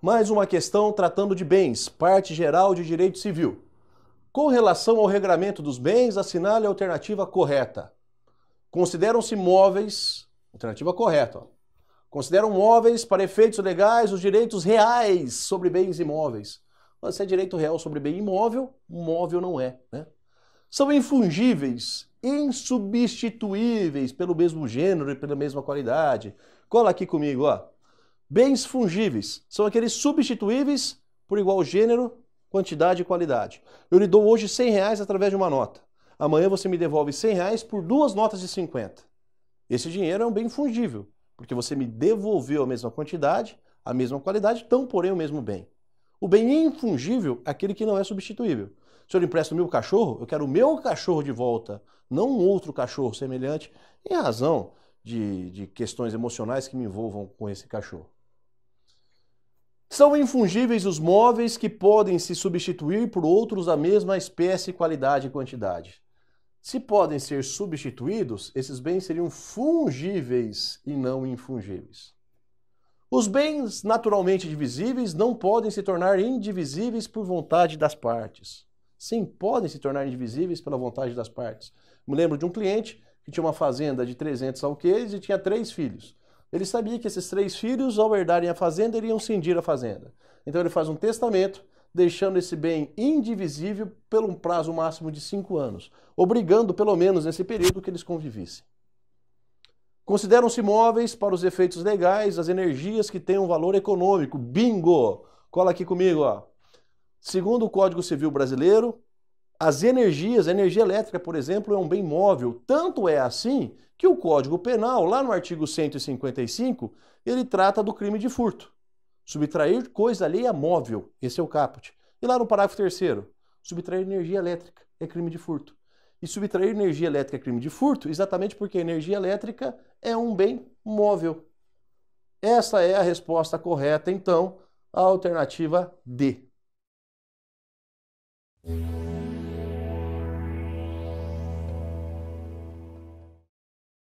Mais uma questão tratando de bens, parte geral de direito civil. Com relação ao regramento dos bens, assinale a alternativa correta. Consideram-se móveis, alternativa correta, ó. consideram móveis para efeitos legais os direitos reais sobre bens imóveis. Mas se é direito real sobre bem imóvel, móvel não é, né? São infungíveis, insubstituíveis pelo mesmo gênero e pela mesma qualidade. Cola aqui comigo, ó. Bens fungíveis são aqueles substituíveis por igual gênero, quantidade e qualidade. Eu lhe dou hoje 100 reais através de uma nota. Amanhã você me devolve 100 reais por duas notas de 50. Esse dinheiro é um bem fungível, porque você me devolveu a mesma quantidade, a mesma qualidade, tão porém o mesmo bem. O bem infungível é aquele que não é substituível. Se eu lhe empresto meu cachorro, eu quero o meu cachorro de volta, não um outro cachorro semelhante, em razão de, de questões emocionais que me envolvam com esse cachorro. São infungíveis os móveis que podem se substituir por outros da mesma espécie, qualidade e quantidade. Se podem ser substituídos, esses bens seriam fungíveis e não infungíveis. Os bens naturalmente divisíveis não podem se tornar indivisíveis por vontade das partes. Sim, podem se tornar indivisíveis pela vontade das partes. Me lembro de um cliente que tinha uma fazenda de 300 alqueires e tinha três filhos. Ele sabia que esses três filhos, ao herdarem a fazenda, iriam cindir a fazenda. Então ele faz um testamento, deixando esse bem indivisível por um prazo máximo de cinco anos, obrigando, pelo menos nesse período, que eles convivissem. Consideram-se móveis para os efeitos legais as energias que têm um valor econômico. Bingo! Cola aqui comigo, ó. Segundo o Código Civil Brasileiro, as energias, a energia elétrica, por exemplo, é um bem móvel. Tanto é assim que o Código Penal, lá no artigo 155, ele trata do crime de furto. Subtrair coisa alheia móvel, esse é o caput. E lá no parágrafo terceiro, subtrair energia elétrica é crime de furto. E subtrair energia elétrica é crime de furto exatamente porque a energia elétrica é um bem móvel. Essa é a resposta correta, então, a alternativa D.